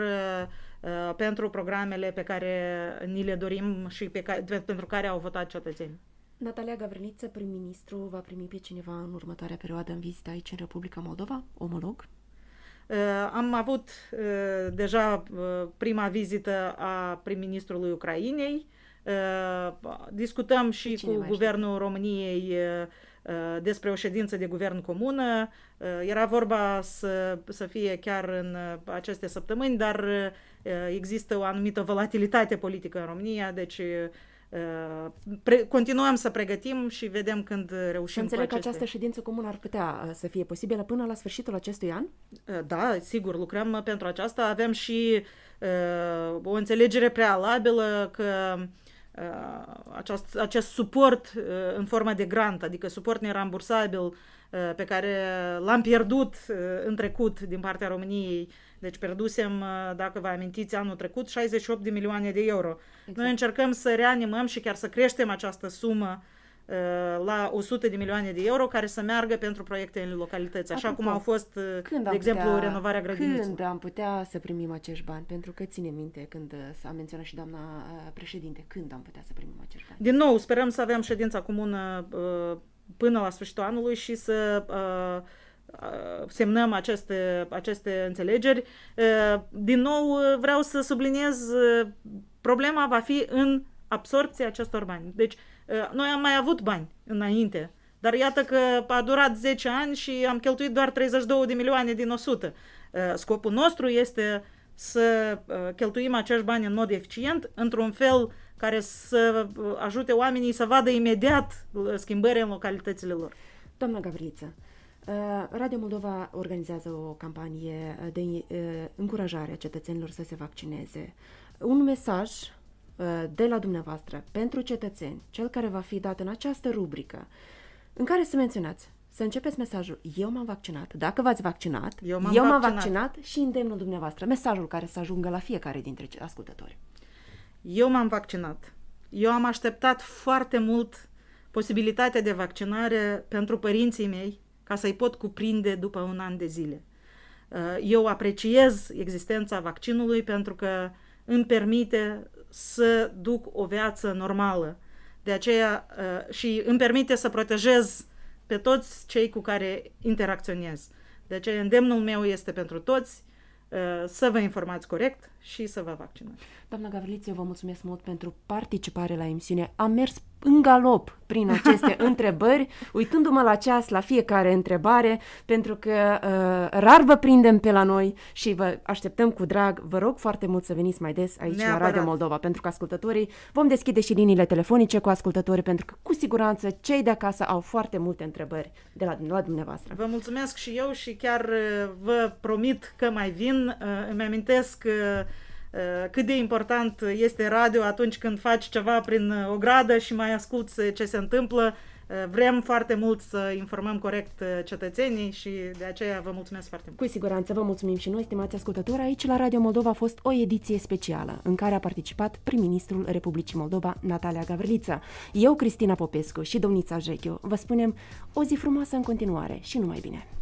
pentru programele pe care ni le dorim și pe care, pentru care au votat cetățenii. Natalia Gavriliță, prim-ministru, va primi pe cineva în următoarea perioadă în vizită aici în Republica Moldova, omolog? Uh, am avut uh, deja uh, prima vizită a prim-ministrului Ucrainei. Discutăm și cu guvernul României despre o ședință de guvern comună. Era vorba să, să fie chiar în aceste săptămâni, dar există o anumită volatilitate politică în România, deci Uh, pre- continuăm să pregătim și vedem când reușim. Înțeleg cu aceste... că această ședință comună ar putea uh, să fie posibilă până la sfârșitul acestui an? Uh, da, sigur, lucrăm pentru aceasta. Avem și uh, o înțelegere prealabilă că uh, acest, acest suport uh, în formă de grant, adică suport nerambursabil uh, pe care l-am pierdut uh, în trecut din partea României uh, deci pierdusem, uh, dacă vă amintiți, anul trecut 68 de milioane de euro. Exact. Noi încercăm să reanimăm și chiar să creștem această sumă uh, la 100 de milioane de euro care să meargă pentru proiecte în localități, așa Apropo, cum au fost, uh, când de exemplu, putea, renovarea grădiniței. Când am putea să primim acești bani? Pentru că ține minte când s-a menționat și doamna președinte, când am putea să primim acești bani? Din nou, sperăm să avem ședința comună până la sfârșitul anului și să uh, Uh, semnăm aceste, aceste înțelegeri. Uh, din nou, uh, vreau să subliniez, problema va fi în absorpția acestor bani. Deci, noi am mai avut bani înainte, dar iată că a durat 10 ani și am cheltuit doar 32 de milioane din 100. Scopul nostru este să cheltuim acești bani în mod eficient, într-un fel care să ajute oamenii să vadă imediat schimbări în localitățile lor. Doamna Gavriliță, Uh, Radio Moldova organizează o campanie uh, de uh, încurajare a cetățenilor să se vaccineze. Un mesaj de la dumneavoastră pentru cetățeni, cel care va fi dat în această rubrică, în care să menționați să începeți mesajul Eu m-am vaccinat. Dacă v-ați vaccinat, eu m-am, eu vaccinat. vaccinat și îndemnul dumneavoastră. Mesajul care să ajungă la fiecare dintre ascultători. Eu m-am vaccinat. Eu am așteptat foarte mult posibilitatea de vaccinare pentru părinții mei, ca să-i pot cuprinde după un an de zile. Uh, eu apreciez existența vaccinului pentru că îmi permite să duc o viață normală. De aceea uh, și îmi permite să protejez pe toți cei cu care interacționez. De aceea îndemnul meu este pentru toți uh, să vă informați corect și să vă vaccinați. Doamna Gavriliță, eu vă mulțumesc mult pentru participare la emisiune. Am mers în galop prin aceste întrebări, uitându-mă la ceas, la fiecare întrebare, pentru că uh, rar vă prindem pe la noi și vă așteptăm cu drag. Vă rog foarte mult să veniți mai des aici Neapărat. la Radio Moldova, pentru că ascultătorii vom deschide și liniile telefonice cu ascultătorii, pentru că cu siguranță cei de acasă au foarte multe întrebări de la, la dumneavoastră. Vă mulțumesc și eu și chiar uh, vă promit că mai vin. Uh, îmi amintesc uh, Uh, cât de important este radio atunci când faci ceva prin uh, o gradă și mai asculti uh, ce se întâmplă. Vrem foarte mult să informăm corect cetățenii și de aceea vă mulțumesc foarte mult. Cu siguranță vă mulțumim și noi, stimați ascultători. Aici la Radio Moldova a fost o ediție specială în care a participat prim-ministrul Republicii Moldova, Natalia Gavriliță. Eu, Cristina Popescu și domnița Jechiu, vă spunem o zi frumoasă în continuare și numai bine!